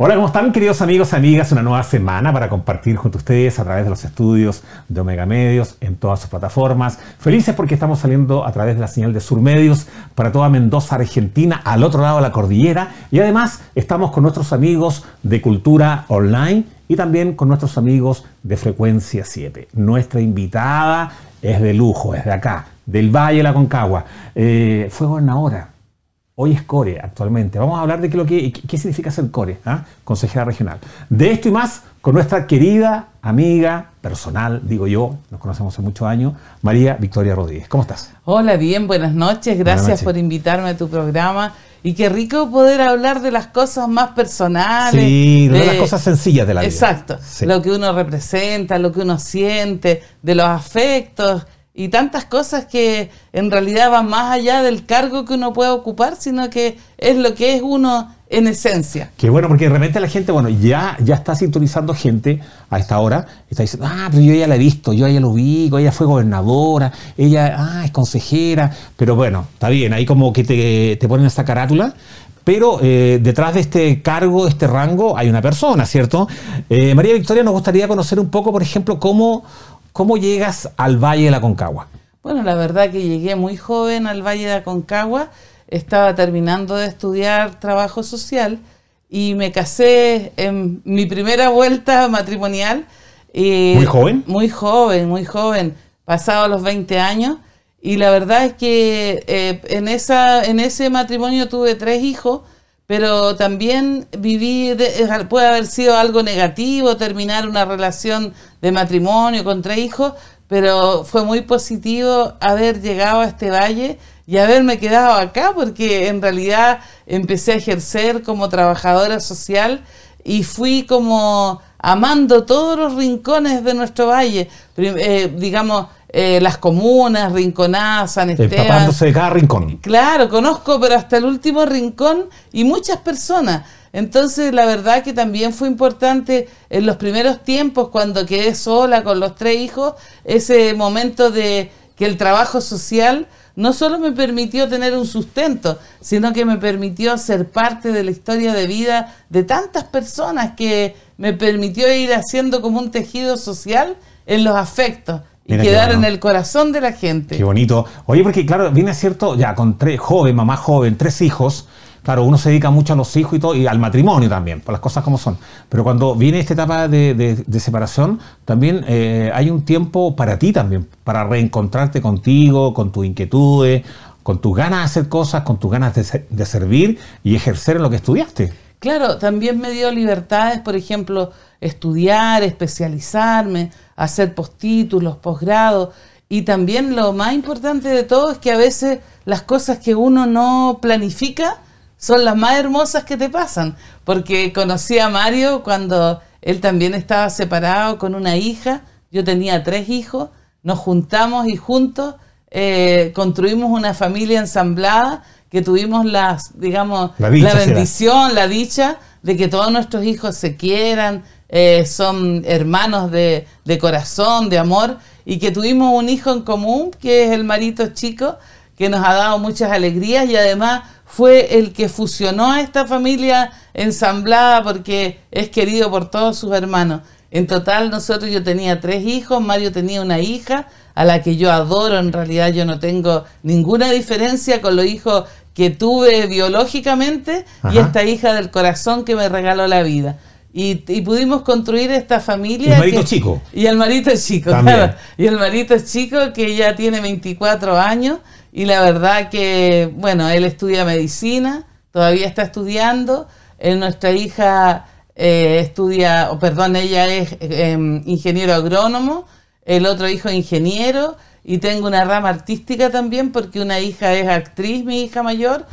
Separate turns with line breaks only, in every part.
Hola, ¿cómo están queridos amigos, y amigas? Una nueva semana para compartir junto a ustedes a través de los estudios de Omega Medios en todas sus plataformas. Felices porque estamos saliendo a través de la señal de Sur Medios para toda Mendoza, Argentina, al otro lado de la cordillera. Y además estamos con nuestros amigos de Cultura Online y también con nuestros amigos de Frecuencia 7. Nuestra invitada es de lujo, es de acá, del Valle de la Concagua. Eh, fue buena hora Hoy es core actualmente. Vamos a hablar de qué, lo que, qué significa ser core, ¿ah? consejera regional. De esto y más con nuestra querida amiga personal, digo yo, nos conocemos hace muchos años, María Victoria Rodríguez. ¿Cómo estás?
Hola, bien, buenas noches. Gracias por invitarme a tu programa. Y qué rico poder hablar de las cosas más personales. Sí, de, las cosas
sencillas de la vida.
Exacto. Lo que uno representa, lo que uno siente, de los afectos, y tantas cosas que en realidad van más allá del cargo que uno puede ocupar, sino que es lo que es uno en esencia.
Qué bueno, porque de repente la gente, bueno, ya, ya está sintonizando gente a esta hora, está diciendo, ah, pero yo ya la he visto, yo ya lo vi, ella fue gobernadora, ella, ah, es consejera, pero bueno, está bien, ahí como que te, te ponen esta carátula, pero eh, detrás de este cargo, este rango, hay una persona, ¿cierto? Eh, María Victoria, nos gustaría conocer un poco, por ejemplo, cómo ¿Cómo llegas al Valle de la Concagua?
Bueno, la verdad que llegué muy joven al Valle de la Concagua, estaba terminando de estudiar trabajo social y me casé en mi primera vuelta matrimonial. Eh, ¿Muy joven? Muy joven, muy joven, pasado los 20 años. Y la verdad es que eh, en, en ese matrimonio tuve tres hijos pero también viví, puede haber sido algo negativo, terminar una relación de matrimonio con tres hijos, pero fue muy positivo haber llegado a este valle y haberme quedado acá, porque en realidad empecé a ejercer como trabajadora social y fui como amando todos los rincones de nuestro valle, eh, digamos, eh, las comunas, Rinconazan, San Esteban.
de cada rincón.
Claro, conozco, pero hasta el último rincón y muchas personas. Entonces, la verdad que también fue importante en los primeros tiempos, cuando quedé sola con los tres hijos, ese momento de que el trabajo social no solo me permitió tener un sustento, sino que me permitió ser parte de la historia de vida de tantas personas que me permitió ir haciendo como un tejido social en los afectos, quedar en el corazón de la gente. Qué
bonito. Oye, porque claro, viene cierto, ya con tres, joven, mamá joven, tres hijos, claro, uno se dedica mucho a los hijos y todo, y al matrimonio también, por las cosas como son. Pero cuando viene esta etapa de, separación, también eh, hay un tiempo para ti también, para reencontrarte contigo, con tus inquietudes, con tus ganas de hacer cosas, con tus ganas de, de servir y ejercer en lo que estudiaste.
Claro, también me dio libertades, por ejemplo, estudiar, especializarme hacer postítulos, posgrados. Y también lo más importante de todo es que a veces las cosas que uno no planifica son las más hermosas que te pasan. Porque conocí a Mario cuando él también estaba separado con una hija. Yo tenía tres hijos. Nos juntamos y juntos eh, construimos una familia ensamblada que tuvimos las, digamos, la, bendición, la dicha de que todos nuestros hijos se quieran, eh, son hermanos de, corazón, de amor, y que tuvimos un hijo en común, que es el Marito Chico, que nos ha dado muchas alegrías y además fue el que fusionó a esta familia ensamblada porque es querido por todos sus hermanos. En total nosotros yo tenía tres hijos, Mario tenía una hija a la que yo adoro, en realidad yo no tengo ninguna diferencia con los hijos que tuve biológicamente y esta hija del corazón que me regaló la vida. Y, pudimos construir esta familia. Y el marito es chico. Y el marito chico, Y el marito chico que ya tiene 24 años y la verdad que, bueno, él estudia medicina, todavía está estudiando. Eh, nuestra hija eh, estudia, perdón, ella es em, ingeniero agrónomo, el otro hijo ingeniero y tengo una rama artística también porque una hija es actriz, mi hija mayor,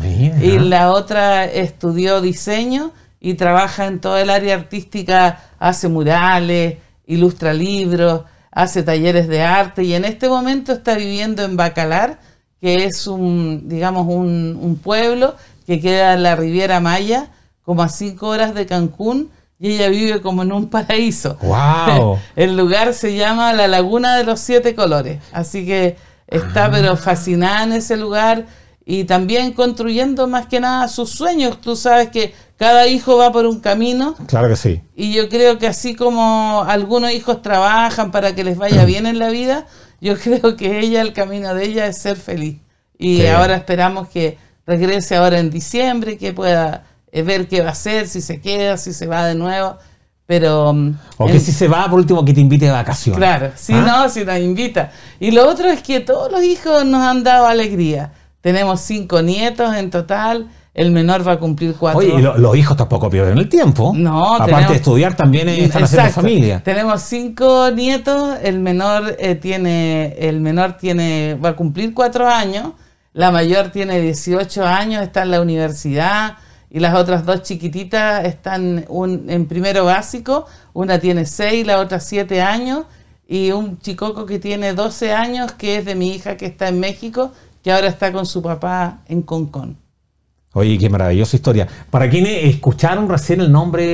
y la otra estudió diseño y trabaja en toda el área artística, hace murales, ilustra libros, hace talleres de arte y en este momento está viviendo en Bacalar, que es un, digamos, un, pueblo que queda en la Riviera Maya, como a cinco horas de Cancún, y ella vive como en un paraíso. ¡Wow! el lugar se llama la Laguna de los Siete Colores, así que está ah. pero fascinada en ese lugar y también construyendo más que nada sus sueños. Tú sabes que cada hijo va por un camino. Claro que sí. Y yo creo que así como algunos hijos trabajan para que les vaya bien en la vida, yo creo que ella, el camino de ella es ser feliz. Y ahora esperamos que regrese ahora en diciembre, que pueda eh, ver qué va a hacer, si se queda, si se va de nuevo. Pero. Mm, o que si se va,
por último, que te invite de vacaciones. Claro,
si ¿Ah? no, si nos invita. Y lo otro es que todos los hijos nos han dado alegría tenemos cinco nietos en total. El menor va a cumplir cuatro. Oye, y los
hijos tampoco pierden el tiempo. No, Aparte de estudiar, también están haciendo familia.
Tenemos cinco nietos. El menor, eh, tiene, el menor tiene, va a cumplir cuatro años. La mayor tiene 18 años, está en la universidad y las otras dos chiquititas están en primero básico, una tiene seis, la otra siete años, y un chicoco que tiene 12 años, que es de mi hija que está en México, que ahora está con su papá en Concón.
Oye, qué maravillosa historia. Para quienes escucharon recién el nombre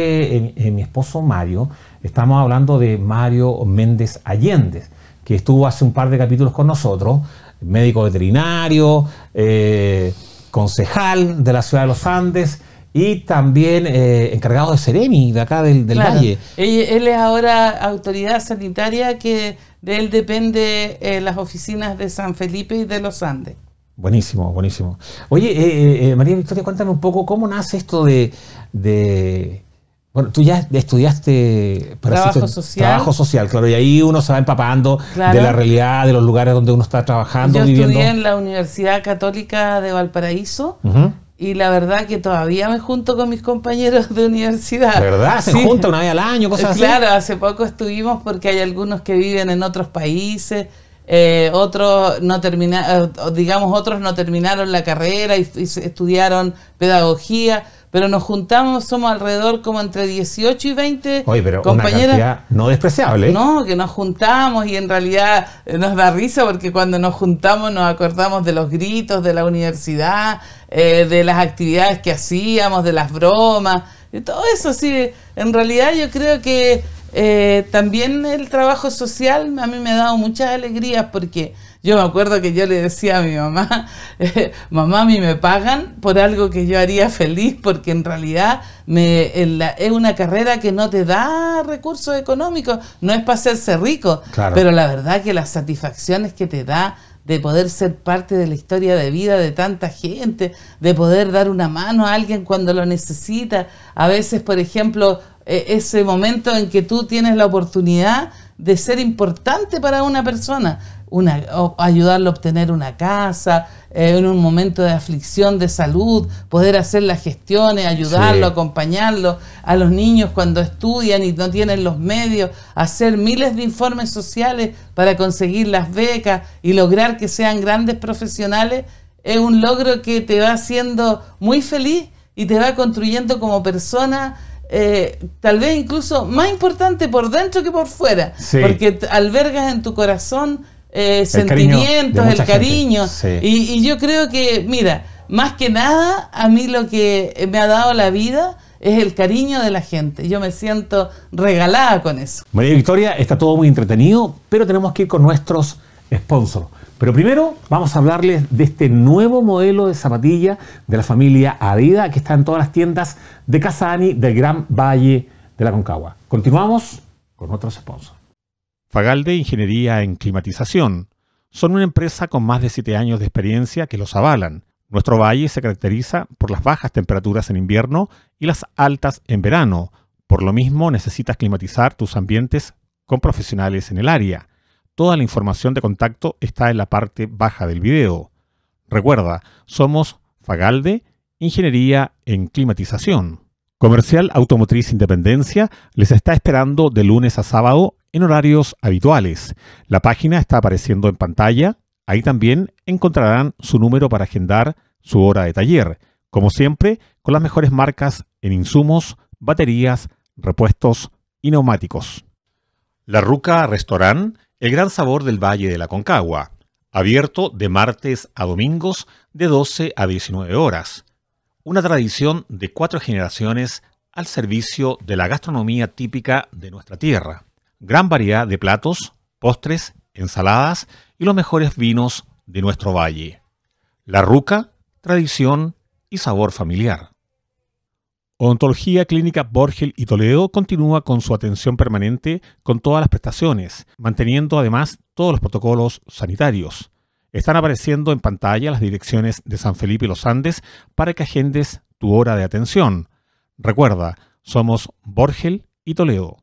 de mi esposo Mario, estamos hablando de Mario Méndez Allende, que estuvo hace un par de capítulos con nosotros, médico veterinario, eh, concejal de la ciudad de los Andes y también eh, encargado de Seremi, de acá del, del Valle.
Él, es ahora autoridad sanitaria que de él depende eh, las oficinas de San Felipe y de los Andes.
Buenísimo, buenísimo. Oye, eh, María Victoria, cuéntame un poco cómo nace esto de, de bueno, tú ya estudiaste trabajo social. Trabajo social, claro, y ahí uno se va empapando de la realidad, de los lugares donde uno está trabajando, Yo Estudié en
la Universidad Católica de Valparaíso, y la verdad que todavía me junto con mis compañeros de universidad. ¿Verdad? Se sí. junta una vez al año, cosas claro, Claro, hace poco estuvimos porque hay algunos que viven en otros países, eh, otros no terminaron, eh, digamos, otros no terminaron la carrera y estudiaron pedagogía pero nos juntamos, somos alrededor como entre 18 y 20 Oye, pero compañeras.
no despreciable.
No, que nos juntamos y en realidad eh, nos da risa porque cuando nos juntamos nos acordamos de los gritos de la universidad, eh, de las actividades que hacíamos, de las bromas, de todo eso. Sí, en realidad yo creo que eh, también el trabajo social a mí me ha dado muchas alegrías porque yo me acuerdo que yo le decía a mi mamá, eh, mamá, a mí me pagan por algo que yo haría feliz, porque en realidad me, es una carrera que no te da recursos económicos, no es para hacerse rico, pero la verdad que las satisfacciones que te da de poder ser parte de la historia de vida de tanta gente, de poder dar una mano a alguien cuando lo necesita. A veces, por ejemplo, e, ese momento en que tú tienes la oportunidad de ser importante para una persona, una, ayudarlo a obtener una casa, eh, en un momento de aflicción de salud, poder hacer las gestiones, ayudarlo, acompañarlo, a los niños cuando estudian y no tienen los medios, hacer miles de informes sociales para conseguir las becas y lograr que sean grandes profesionales, es un logro que te va haciendo muy feliz y te va construyendo como persona eh, tal vez incluso más importante por dentro que por fuera, porque albergas en tu corazón eh, sentimientos, el cariño. Y, y, yo creo que, mira, más que nada, a mí lo que me ha dado la vida es el cariño de la gente. Yo me siento
regalada con eso. María Victoria, está todo muy entretenido, pero tenemos que ir con nuestros sponsors. Pero primero vamos a hablarles de este nuevo modelo de zapatilla de la familia Adidas que está en todas las tiendas de Casani del Gran Valle de la Concagua. Continuamos con otros sponsors. Fagalde Ingeniería en Climatización. Son una empresa con más de 7 años de experiencia que los avalan. Nuestro valle se caracteriza por las bajas temperaturas en invierno y las altas en verano. Por lo mismo necesitas climatizar tus ambientes con profesionales en el área. Toda la información de contacto está en la parte baja del video. Recuerda, somos Fagalde, Ingeniería en Climatización. Comercial Automotriz Independencia les está esperando de lunes a sábado en horarios habituales. La página está apareciendo en pantalla. Ahí también encontrarán su número para agendar su hora de taller. Como siempre, con las mejores marcas en insumos, baterías, repuestos y neumáticos. La Ruca Restaurant el Gran Sabor del Valle de la Concagua, abierto de martes a domingos de 12 a 19 horas. Una tradición de cuatro generaciones al servicio de la gastronomía típica de nuestra tierra. Gran variedad de platos, postres, ensaladas y los mejores vinos de nuestro valle. La ruca, tradición y sabor familiar. Odontología Clínica Borgel y Toledo continúa con su atención permanente con todas las prestaciones, manteniendo además todos los protocolos sanitarios. Están apareciendo en pantalla las direcciones de San Felipe y los Andes para que agendes tu hora de atención. Recuerda, somos Borgel y Toledo.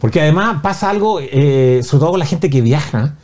Porque además pasa algo, eh, sobre todo con la gente que viaja,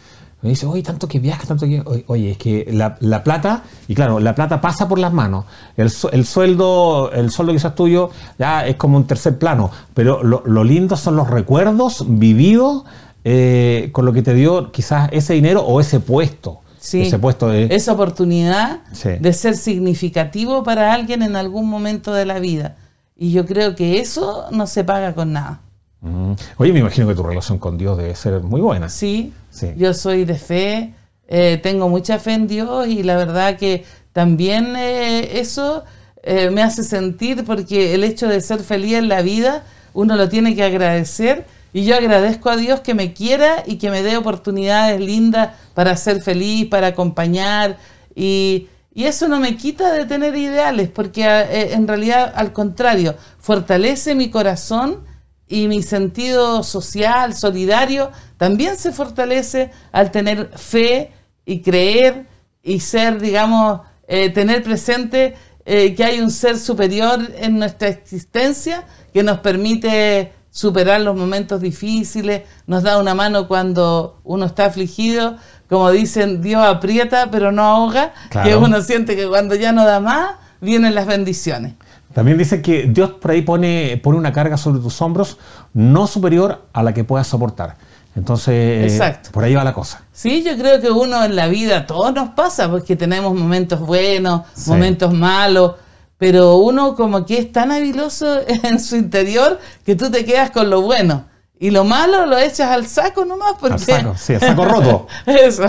me dice, oye, tanto que viajas, tanto que... Oye, es que la, plata, y claro, la plata pasa por las manos. El, sueldo el sueldo quizás tuyo ya es como un tercer plano, pero lo, lo lindo son los recuerdos vividos eh, con lo que te dio quizás ese dinero o ese puesto. ese puesto de...
esa oportunidad de ser significativo para alguien en algún momento de la vida. Y yo creo que eso no se paga con nada.
Mm. Oye, me imagino que tu relación con Dios debe ser muy buena. Sí, sí.
yo soy de fe, eh, tengo mucha fe en Dios y la verdad que también eh, eso eh, me hace sentir porque el hecho de ser feliz en la vida, uno lo tiene que agradecer y yo agradezco a Dios que me quiera y que me dé oportunidades lindas para ser feliz, para acompañar y... Y eso no me quita de tener ideales, porque en realidad al contrario, fortalece mi corazón y mi sentido social, solidario, también se fortalece al tener fe y creer y ser, digamos, eh, tener presente eh, que hay un ser superior en nuestra existencia que nos permite superar los momentos difíciles, nos da una mano cuando uno está afligido, como dicen, Dios aprieta pero no ahoga, que uno siente que cuando ya no da más, vienen las bendiciones.
También dice que Dios por ahí pone, pone una carga sobre tus hombros no superior a la que puedas soportar. Entonces, por ahí va la cosa.
Sí, yo creo que uno en la vida, todo nos pasa, porque pues, tenemos momentos buenos, momentos malos, pero uno como que es tan habiloso en su interior que tú te quedas con lo bueno. Y lo malo lo echas al saco nomás. Porque... Al saco, sí, al saco roto.
Eso.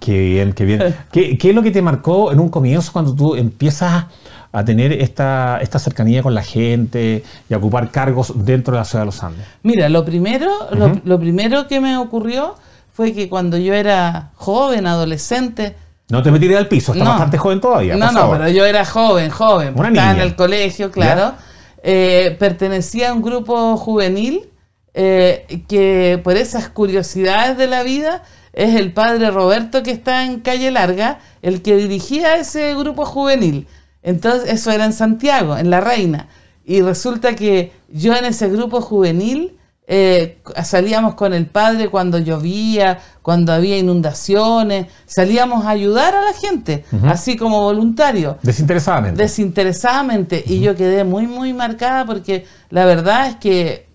Qué bien, qué bien. ¿Qué, es lo que te marcó en un comienzo cuando tú empiezas a tener esta, esta cercanía con la gente y a ocupar cargos dentro de la ciudad de los Andes? Mira, lo primero, lo, primero que me ocurrió fue que cuando
yo era joven, adolescente...
No te metí al piso, está bastante joven todavía. No, no, pero
yo era joven, joven. estaba en el colegio, claro. Eh, pertenecía a un grupo juvenil eh, que por esas curiosidades de la vida es el padre Roberto que está en Calle Larga, el que dirigía ese grupo juvenil. Entonces, eso era en Santiago, en La Reina. Y resulta que yo en ese grupo juvenil eh, salíamos con el padre cuando llovía, cuando había inundaciones, salíamos a ayudar a la gente, así como voluntario.
Desinteresadamente.
Desinteresadamente. Y yo quedé muy, muy marcada porque la verdad es que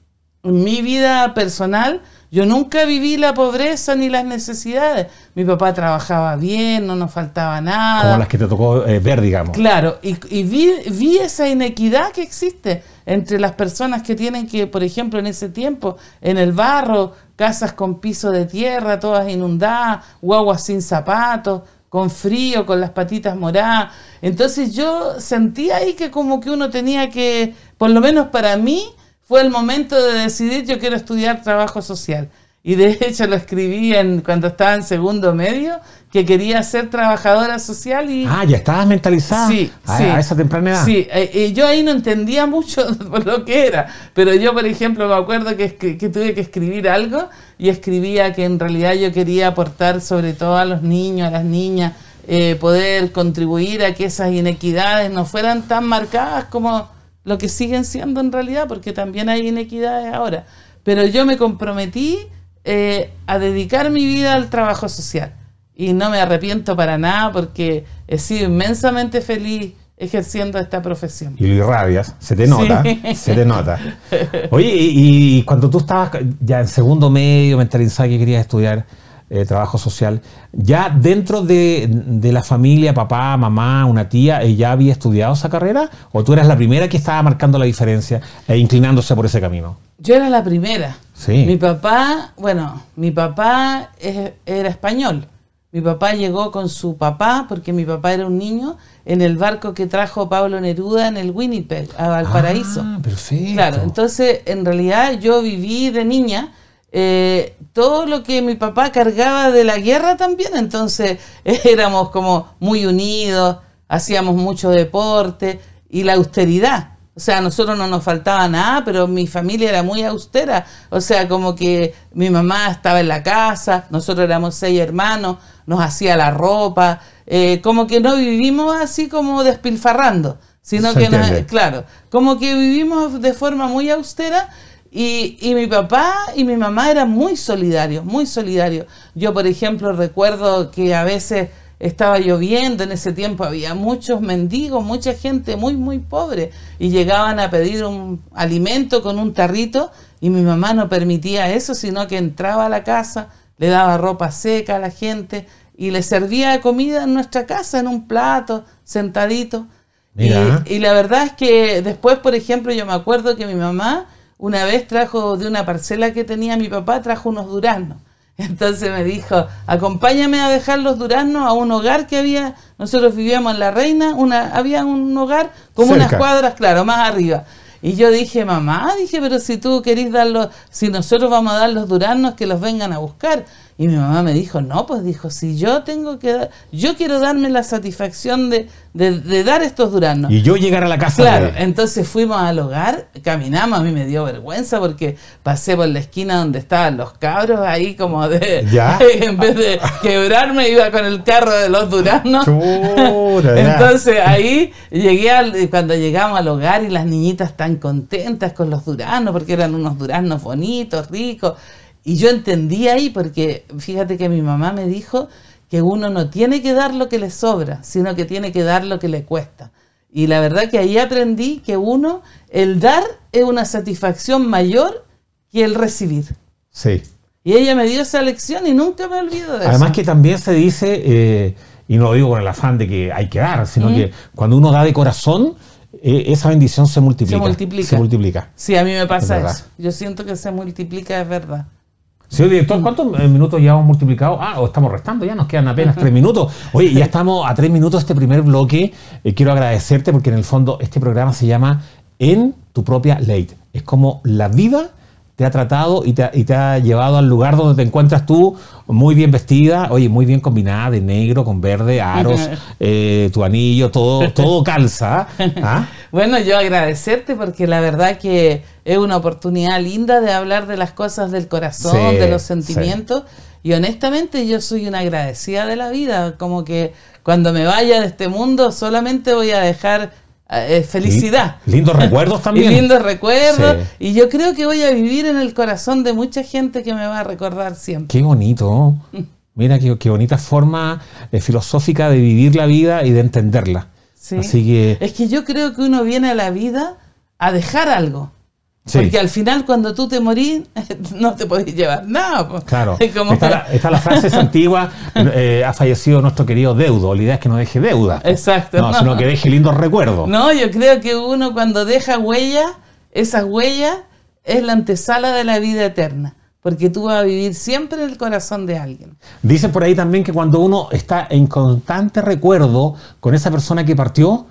mi vida personal yo nunca viví la pobreza ni las necesidades. Mi papá trabajaba bien, no nos faltaba nada. Como las
que te tocó eh, ver, digamos.
Claro, y, vi, esa inequidad que existe entre las personas que tienen que, por ejemplo, en ese tiempo, en el barro, casas con piso de tierra, todas inundadas, guaguas sin zapatos, con frío, con las patitas moradas. Entonces yo sentía ahí que como que uno tenía que, por lo menos para mí, fue el momento de decidir yo quiero estudiar trabajo social. Y de hecho lo escribí en, cuando estaba en segundo medio, que quería ser trabajadora social y... Ah,
ya estabas mentalizada sí, a, esa temprana edad. Sí,
eh, eh, yo ahí no entendía mucho lo que era, pero yo, por ejemplo, me acuerdo que, que tuve que escribir algo y escribía que en realidad yo quería aportar sobre todo a los niños, a las niñas, eh, poder contribuir a que esas inequidades no fueran tan marcadas como lo que siguen siendo en realidad, porque también hay inequidades ahora. Pero yo me comprometí eh, a dedicar mi vida al trabajo social y no me arrepiento para nada porque he sido inmensamente feliz ejerciendo esta profesión.
Y rabias, se te nota, se te nota. Oye, y, cuando tú estabas ya en segundo medio, mentalizado que querías estudiar, eh, trabajo social, ya dentro de, la familia, papá, mamá, una tía, ella eh, había estudiado esa carrera? ¿O tú eras la primera que estaba marcando la diferencia e inclinándose por ese camino?
Yo era la primera. Sí. Mi papá, bueno, mi papá era español. Mi papá llegó con su papá, porque mi papá era un niño, en el barco que trajo Pablo Neruda en el Winnipeg, a Valparaíso. Ah, perfecto. Claro, entonces en realidad yo viví de niña eh, todo lo que mi papá cargaba de la guerra también, entonces éramos como muy unidos, hacíamos mucho deporte y la austeridad. O sea, a nosotros no nos faltaba nada, pero mi familia era muy austera. O sea, como que mi mamá estaba en la casa, nosotros éramos seis hermanos, nos hacía la ropa, eh, como que no vivimos así como despilfarrando, sino que, nos, claro, como que vivimos de forma muy austera y, y, mi papá y mi mamá eran muy solidarios, muy solidarios. Yo, por ejemplo, recuerdo que a veces estaba lloviendo, en ese tiempo había muchos mendigos, mucha gente muy, muy pobre, y llegaban a pedir un alimento con un tarrito, y mi mamá no permitía eso, sino que entraba a la casa, le daba ropa seca a la gente y le servía comida en nuestra casa, en un plato, sentadito. y la verdad es que después, por ejemplo, yo me acuerdo que mi mamá una vez trajo de una parcela que tenía mi papá, trajo unos duraznos. Entonces me dijo, acompáñame a dejar los duraznos a un hogar que había, nosotros vivíamos en La Reina, una, había un hogar como unas cuadras, claro, más arriba. Y yo dije, mamá, dije, pero si tú querés darlos, si nosotros vamos a dar los duraznos, que los vengan a buscar. Y mi mamá me dijo, no, pues dijo, si yo tengo que, dar, yo quiero darme la satisfacción de, dar estos duraznos. Y yo llegar a la casa. Claro, entonces fuimos al hogar, caminamos, a mí me dio vergüenza porque pasé por la esquina donde estaban los cabros, ahí como de, ¿Ya? en vez de quebrarme iba con el carro de los duraznos. entonces ahí llegué, al, cuando llegamos al hogar y las niñitas tan contentas con los duraznos, porque eran unos duraznos bonitos, ricos. Y yo entendí ahí, porque fíjate que mi mamá me dijo que uno no tiene que dar lo que le sobra, sino que tiene que dar lo que le cuesta. Y la verdad que ahí aprendí que uno, el dar es una satisfacción mayor que el recibir. Sí. Y ella me dio esa lección y nunca me olvido de eso. Además que
también se dice, eh, y no lo digo con el afán de que hay que dar, sino mm. que cuando uno da de corazón, eh, esa bendición se multiplica. Se multiplica. Sí, a mí me pasa eso.
Yo siento que se multiplica, es verdad.
Señor director, ¿cuántos eh, minutos ya hemos multiplicado? Ah, o estamos restando, ya nos quedan apenas tres minutos. Oye, ya estamos a tres minutos este primer bloque. Eh, quiero agradecerte porque en el fondo este programa se llama En tu propia ley. Es como la vida te ha tratado y te ha, llevado al lugar donde te encuentras tú muy bien vestida, oye, muy bien combinada, de negro, con verde, aros, eh, tu anillo, todo, todo calza. ¿ah?
bueno, yo agradecerte porque la verdad que es una oportunidad linda de hablar de las cosas del corazón, de los sentimientos. Y honestamente yo soy una agradecida de la vida, como que cuando me vaya de este mundo solamente voy a dejar eh, eh, felicidad.
lindos recuerdos también. lindos recuerdos.
Y yo creo que voy a vivir en el corazón de mucha gente que me va a recordar siempre.
Qué bonito. Mira qué, qué bonita forma eh, filosófica de vivir la vida y de entenderla. Así que...
Es que yo creo que uno viene a la vida a dejar algo. Porque al final, cuando tú te morís, no te podés llevar nada. No, Claro. Está la, la, frase
antigua: eh, ha fallecido nuestro querido deudo. La idea es que no deje deuda. Exacto. No, sino que deje lindos recuerdos.
No, yo creo que uno cuando deja huella, esas huellas es la antesala de la vida eterna. Porque tú vas a vivir siempre en el corazón de alguien.
Dice por ahí también que cuando uno está en constante recuerdo con esa persona que partió,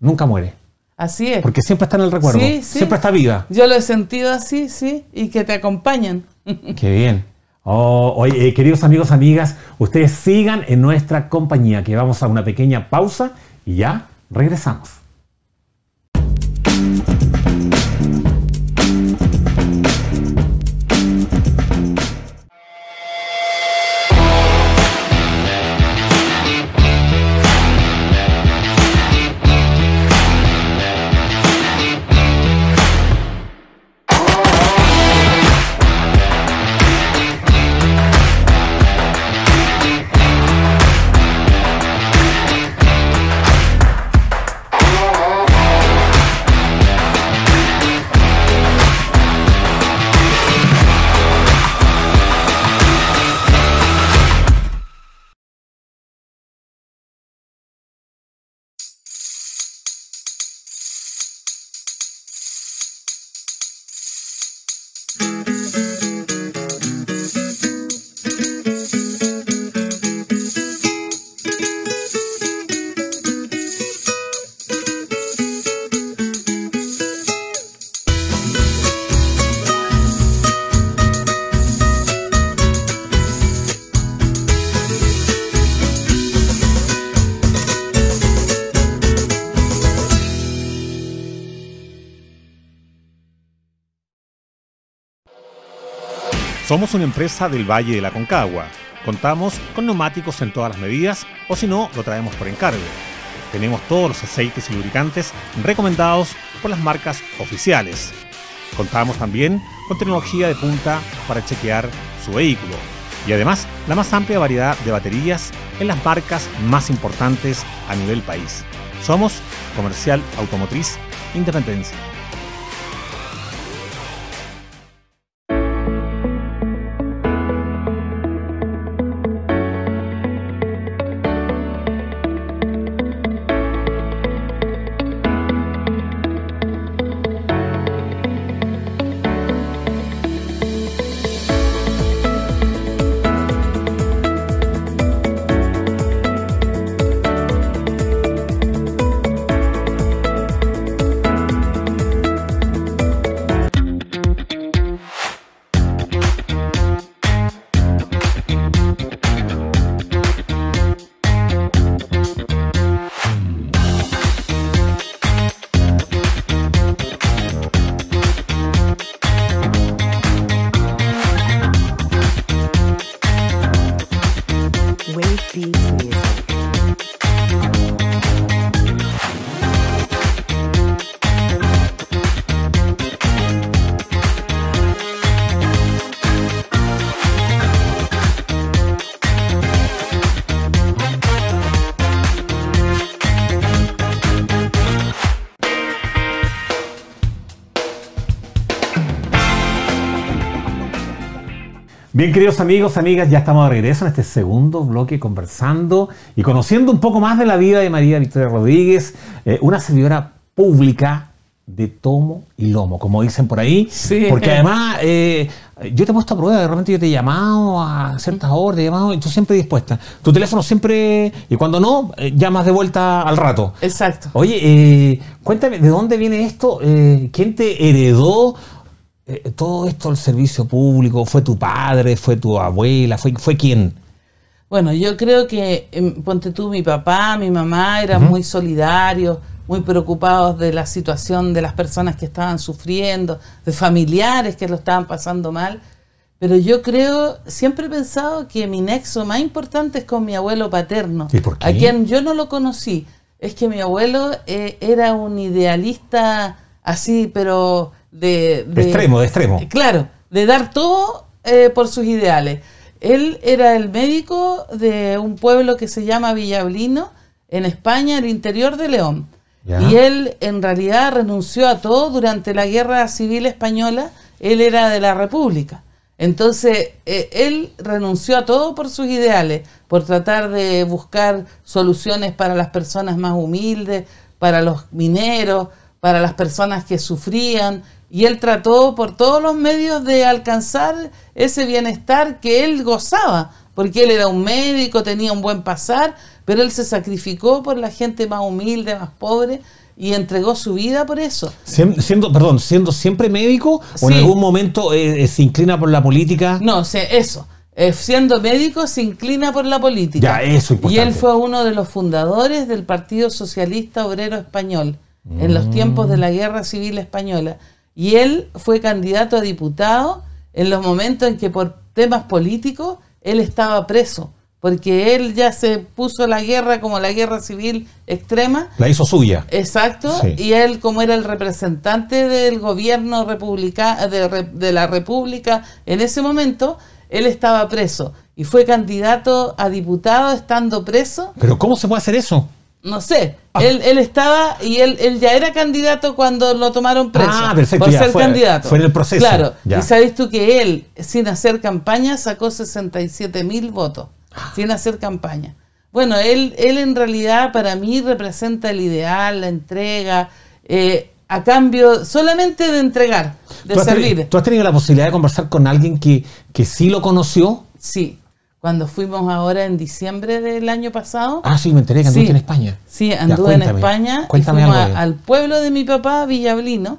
nunca muere. Así es. Porque siempre está en el recuerdo, sí, sí. siempre está viva.
Yo lo he sentido así, sí, y que te acompañan. Qué
bien. Oh, oye, eh, queridos amigos, amigas, ustedes sigan en nuestra compañía, que vamos a una pequeña pausa y ya regresamos. Somos una empresa del Valle de la Concagua. Contamos con neumáticos en todas las medidas o si no, lo traemos por encargo. Tenemos todos los aceites y lubricantes recomendados por las marcas oficiales. Contamos también con tecnología de punta para chequear su vehículo y además la más amplia variedad de baterías en las marcas más importantes a nivel país. Somos Comercial Automotriz Independencia. Bien, queridos amigos, amigas, ya estamos de regreso en este segundo bloque conversando y conociendo un poco más de la vida de María Victoria Rodríguez, eh, una servidora pública de tomo y lomo, como dicen por ahí. Sí. Porque además, eh, yo te he puesto a prueba, de repente yo te he llamado a ciertas horas, te llamado, y tú siempre dispuesta. Tu teléfono siempre, y cuando no, eh, llamas de vuelta al rato. Exacto. Oye, cuéntame, ¿de dónde viene esto? ¿Quién te heredó eh, eh, todo esto al servicio público? ¿Fue tu padre? ¿Fue tu abuela? ¿Fue, fue quién?
Bueno, yo creo que, em, ponte tú, mi papá, mi mamá eran muy solidarios, muy preocupados de la situación de las personas que estaban sufriendo, de familiares que lo estaban pasando mal. Pero yo creo, siempre he pensado que mi nexo más importante es con mi abuelo paterno, a quien yo no lo conocí. Es que mi abuelo eh, era un idealista así, pero de, extremo, de extremo. Claro, de dar todo eh, por sus ideales. Él era el médico de un pueblo que se llama Villablino, en España, el interior de León. Y él en realidad renunció a todo durante la guerra civil española, él era de la República. Entonces, eh, él renunció a todo por sus ideales, por tratar de buscar soluciones para las personas más humildes, para los mineros, para las personas que sufrían, y él trató por todos los medios de alcanzar ese bienestar que él gozaba, porque él era un médico, tenía un buen pasar, pero él se sacrificó por la gente más humilde, más pobre, y entregó su vida por eso.
Siendo, perdón, siendo siempre médico en algún momento eh, eh, se inclina por la política. No,
sé eso. Eh, siendo médico se inclina por la política. Ya, eso Y él fue uno de los fundadores del Partido Socialista Obrero Español en los tiempos de la Guerra Civil Española. Y él fue candidato a diputado en los momentos en que por temas políticos él estaba preso, porque él ya se puso la guerra como la guerra civil extrema.
La hizo suya.
Exacto, y él como era el representante del gobierno de, de la República en ese momento, él estaba preso y fue candidato a diputado estando preso.
Pero ¿cómo se puede hacer eso?
No sé, él, él, estaba y él, él, ya era candidato cuando lo tomaron preso. Ah, por ser candidato. Fue en el proceso. Claro, y sabes tú que él, sin hacer campaña, sacó 67 mil votos, sin hacer campaña. Bueno, él, él en realidad para mí representa el ideal, la entrega, eh, a cambio solamente de entregar, de servir.
¿Tú has tenido la posibilidad de conversar con alguien que, que sí lo conoció?
Sí. Cuando fuimos ahora en diciembre del año pasado.
Ah, sí, me enteré que anduviste en España.
Sí, anduve en España. y fuimos al pueblo de mi papá, Villablino.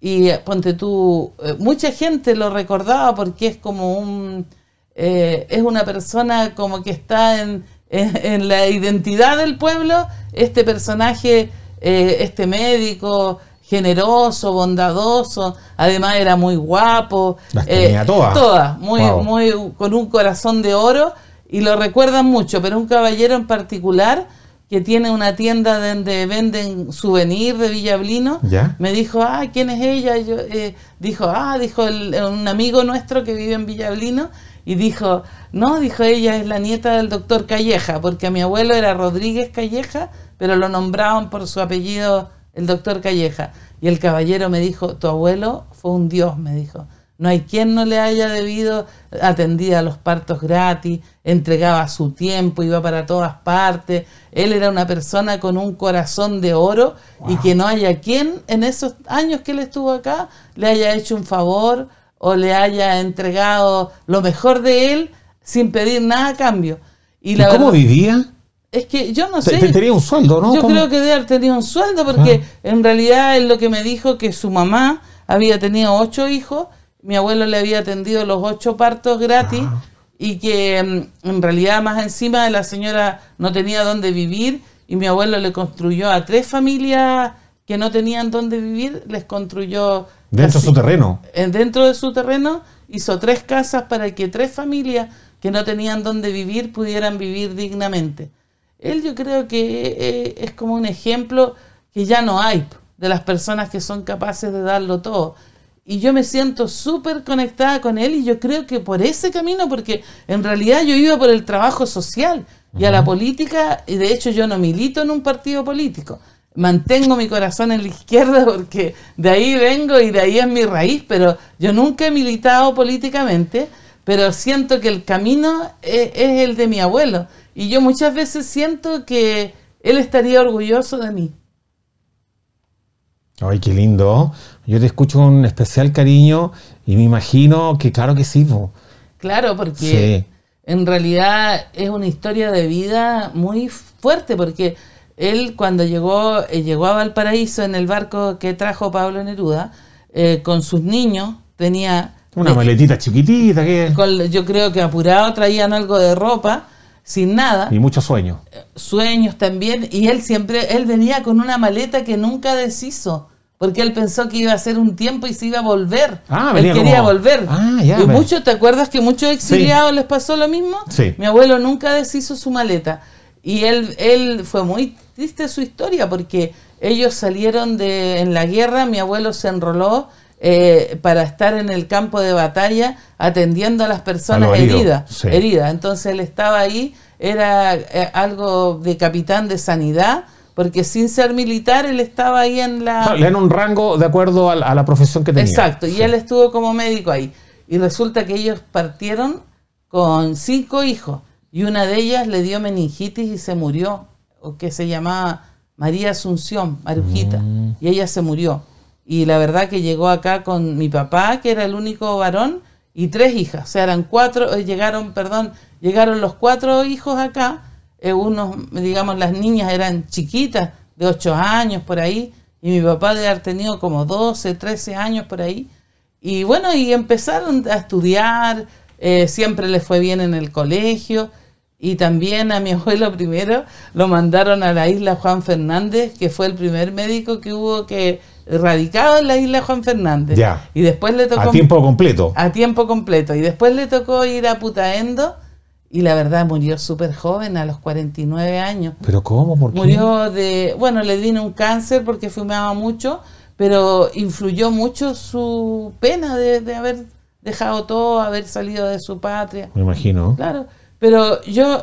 Y eh, ponte tú, eh, mucha gente lo recordaba porque es como un. Eh, es una persona como que está en, en, la identidad del pueblo, este personaje, este médico, generoso, bondadoso, además era muy guapo. Las eh, tenía todas. Todas, muy, muy, con un corazón de oro y lo recuerdan mucho, pero un caballero en particular que tiene una tienda donde venden souvenirs de Villablino, me dijo, ah, ¿quién es ella? yo, eh, dijo, ah, dijo un amigo nuestro que vive en Villablino, y dijo, no, dijo ella, es la nieta del doctor Calleja, porque mi abuelo era Rodríguez Calleja, pero lo nombraban por su apellido el doctor Calleja. Y el caballero me dijo, tu abuelo fue un dios, me dijo. No hay quien no le haya debido, atendía a los partos gratis, entregaba su tiempo, iba para todas partes. Él era una persona con un corazón de oro y que no haya quien en esos años que él estuvo acá le haya hecho un favor o le haya entregado lo mejor de él sin pedir nada a cambio. ¿Y, la cómo vivía? Es que yo no sé. Tenía un
sueldo, ¿no? Yo creo que
debe tenía tenido un sueldo porque ah. en realidad es lo que me dijo que su mamá había tenido ocho hijos, mi abuelo le había atendido los ocho partos gratis ah. y que mm, en realidad más encima la señora no tenía dónde vivir y mi abuelo le construyó a tres familias que no tenían dónde vivir, les construyó... Dentro de su terreno. Dentro de su terreno hizo tres casas para que tres familias que no tenían dónde vivir pudieran vivir dignamente. Él yo creo que eh, es como un ejemplo que ya no hay de las personas que son capaces de darlo todo. Y yo me siento súper conectada con él y yo creo que por ese camino, porque en realidad yo iba por el trabajo social y a la política, y de hecho yo no milito en un partido político. Mantengo mi corazón en la izquierda porque de ahí vengo y de ahí es mi raíz, pero yo nunca he militado políticamente pero siento que el camino e, es, el de mi abuelo. Y yo muchas veces siento que él estaría orgulloso de mí.
Ay, qué lindo. Yo te escucho con especial cariño y me imagino que claro que sí.
Claro, porque en realidad es una historia de vida muy fuerte, porque él cuando llegó, eh, llegó a Valparaíso en el barco que trajo Pablo Neruda, eh, con sus niños, tenía
una eh, maletita chiquitita,
yo creo que apurado traían algo de ropa, sin nada.
Y muchos sueños. Eh,
sueños también. Y él siempre, él venía con una maleta que nunca deshizo. Porque él pensó que iba a ser un tiempo y se iba a volver. Ah, él quería volver.
Ah, y muchos,
¿te acuerdas que muchos exiliados les pasó lo mismo? Sí. Mi abuelo nunca deshizo su maleta. Y él, él fue muy triste su historia porque ellos salieron de en la guerra, mi abuelo se enroló eh, para estar en el campo de batalla atendiendo a las personas heridas, heridas. Entonces él estaba ahí, era eh, algo de capitán de sanidad, porque sin ser militar él estaba ahí en la... En un
rango de acuerdo a, la, profesión que tenía. Exacto, y
él estuvo como médico ahí. Y resulta que ellos partieron con cinco hijos, y una de ellas le dio meningitis y se murió, o que se llamaba María Asunción, Marujita, mm. y ella se murió. Y la verdad que llegó acá con mi papá, que era el único varón, y tres hijas. O sea, eran cuatro, eh, llegaron, perdón, llegaron los cuatro hijos acá. Eh, unos, digamos, las niñas eran chiquitas, de ocho años por ahí, y mi papá de haber tenido como doce, trece años por ahí. Y bueno, y empezaron a estudiar, eh, siempre les fue bien en el colegio. Y también a mi abuelo primero lo mandaron a la isla Juan Fernández, que fue el primer médico que hubo que radicado en la isla Juan Fernández. Ya. Y después le tocó. A tiempo completo. A tiempo completo. Y después le tocó ir a Putaendo. Y la verdad murió súper joven, a los 49 años.
¿Pero cómo? ¿Por qué?
Murió de. Bueno, le vino un cáncer porque fumaba mucho, pero influyó mucho su pena de, haber dejado todo, haber salido de su patria. Me imagino. Claro. Pero yo,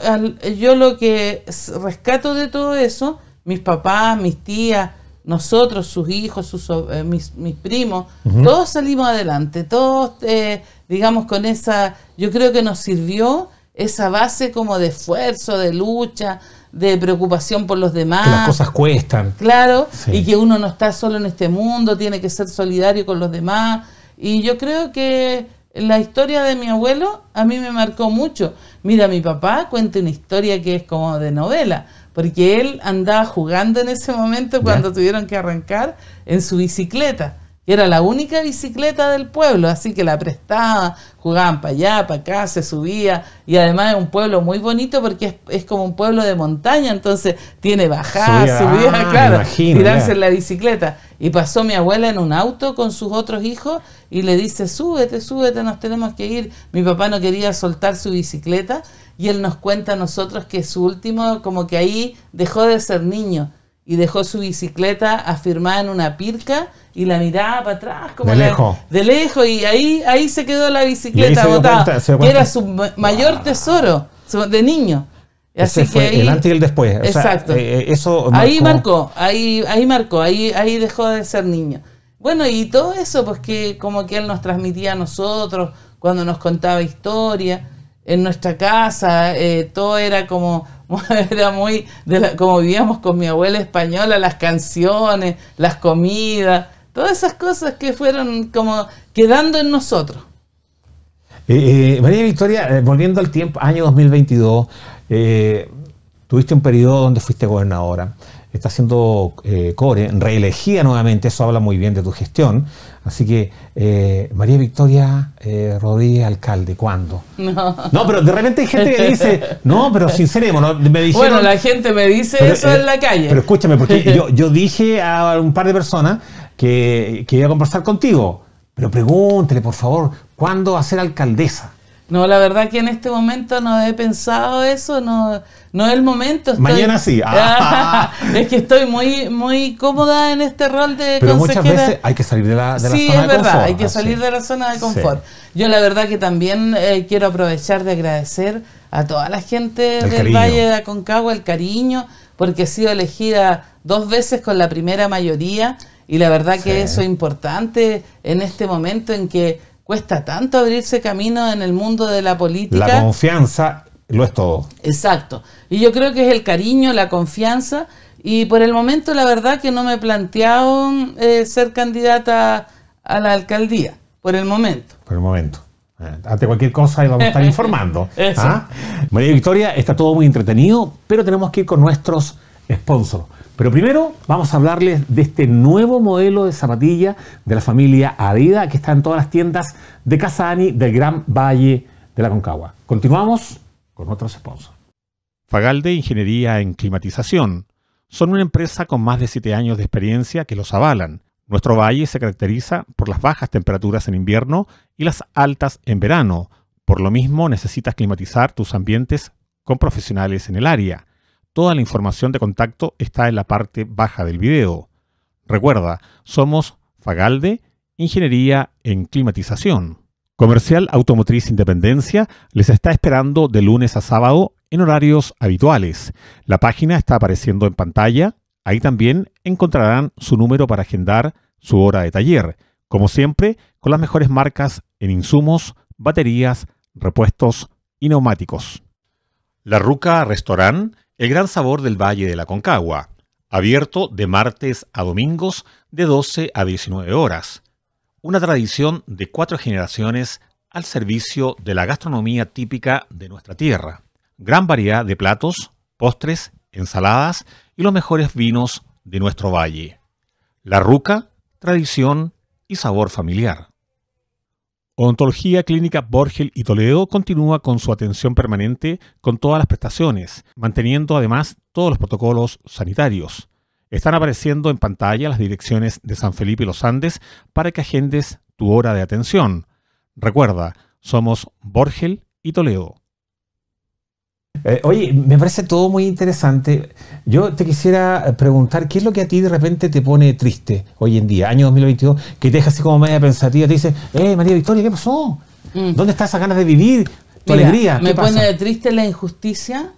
yo lo que rescato de todo eso, mis papás, mis tías, nosotros, sus hijos, sus, eh, mis, primos, todos salimos adelante, todos, eh, digamos, con esa, yo creo que nos sirvió esa base como de esfuerzo, de lucha, de preocupación por los demás. las cosas
cuestan. Claro, y que
uno no está solo en este mundo, tiene que ser solidario con los demás. Y yo creo que la historia de mi abuelo a mí me marcó mucho. Mira, mi papá cuenta una historia que es como de novela porque él andaba jugando en ese momento cuando tuvieron que arrancar en su bicicleta. que Era la única bicicleta del pueblo, así que la prestaba, jugaban para allá, para acá, se subía. Y además es un pueblo muy bonito porque es, como un pueblo de montaña, entonces tiene bajada, subida, ah, claro, tirarse en la bicicleta. Y pasó mi abuela en un auto con sus otros hijos y le dice, súbete, súbete, nos tenemos que ir. Mi papá no quería soltar su bicicleta y él nos cuenta a nosotros que su último, como que ahí dejó de ser niño y dejó su bicicleta afirmada en una pirca y la miraba para atrás como de lejos de lejos y ahí ahí se quedó la bicicleta botada que era su mayor tesoro de niño
Así fue el antes y el después exacto eh, eh, eso ahí marcó
ahí ahí marcó ahí ahí dejó de ser niño bueno y todo eso pues que como que él nos transmitía a nosotros cuando nos contaba historia en nuestra casa, eh, todo era como, era muy, de como vivíamos con mi abuela española, las canciones, las comidas, todas esas cosas que fueron como quedando en nosotros.
Eh, eh, María Victoria, volviendo al tiempo, año 2022, tuviste un periodo donde fuiste gobernadora está siendo eh, Core reelegida nuevamente, eso habla muy bien de tu gestión. Así que, eh, María Victoria eh, Rodríguez, alcalde, ¿cuándo?
No. no. pero de repente hay gente que dice, no, pero sinceremos,
me Bueno, la
gente me dice eso en eh, la calle. Pero escúchame, porque
yo, dije a un par de personas que, que iba a conversar contigo, pero pregúntele, por favor, ¿cuándo va a ser alcaldesa?
No, la verdad que en este momento no he pensado eso, no, no es el momento. Mañana sí. Ah. es que estoy muy, muy cómoda en este rol de Pero muchas veces
hay que salir de la, zona de confort. Sí, es verdad, hay que ah, salir
de la zona de confort. Yo la verdad que también eh, quiero aprovechar de agradecer a toda la gente del Valle de Aconcagua el cariño, porque he sido elegida dos veces con la primera mayoría y la verdad que eso es importante en este momento en que cuesta tanto abrirse camino en el mundo de la política. La
confianza lo es todo.
Exacto. Y yo creo que es el cariño, la confianza. Y por el momento, la verdad que no me he eh, ser candidata a la alcaldía. Por el momento.
Por el momento. Eh, ante cualquier cosa y vamos a estar informando. ¿ah? María Victoria, está todo muy entretenido, pero tenemos que ir con nuestros sponsors. Pero primero vamos a hablarles de este nuevo modelo de zapatilla de la familia Adidas que está en todas las tiendas de Casani del Gran Valle de la Concagua. Continuamos con otros sponsors. Fagalde Ingeniería en Climatización. Son una empresa con más de 7 años de experiencia que los avalan. Nuestro valle se caracteriza por las bajas temperaturas en invierno y las altas en verano. Por lo mismo necesitas climatizar tus ambientes con profesionales en el área. Toda la información de contacto está en la parte baja del video. Recuerda, somos Fagalde, Ingeniería en Climatización. Comercial Automotriz Independencia les está esperando de lunes a sábado en horarios habituales. La página está apareciendo en pantalla. Ahí también encontrarán su número para agendar su hora de taller. Como siempre, con las mejores marcas en insumos, baterías, repuestos y neumáticos. La Ruca Restaurant el Gran Sabor del Valle de la Concagua, abierto de martes a domingos de 12 a 19 horas. Una tradición de cuatro generaciones al servicio de la gastronomía típica de nuestra tierra. Gran variedad de platos, postres, ensaladas y los mejores vinos de nuestro valle. La ruca, tradición y sabor familiar ontología Clínica Borgel y Toledo continúa con su atención permanente con todas las prestaciones, manteniendo además todos los protocolos sanitarios. Están apareciendo en pantalla las direcciones de San Felipe y los Andes para que agendes tu hora de atención. Recuerda, somos Borgel y Toledo. Eh, oye, me parece todo muy interesante. Yo te quisiera preguntar, ¿qué es lo que a ti de repente te pone triste hoy en día, año 2022, que te deja así como media pensativa, te dice, eh, María Victoria, ¿qué pasó? Mm. ¿Dónde está esa ganas de vivir? Tu alegría. me pone
triste la injusticia,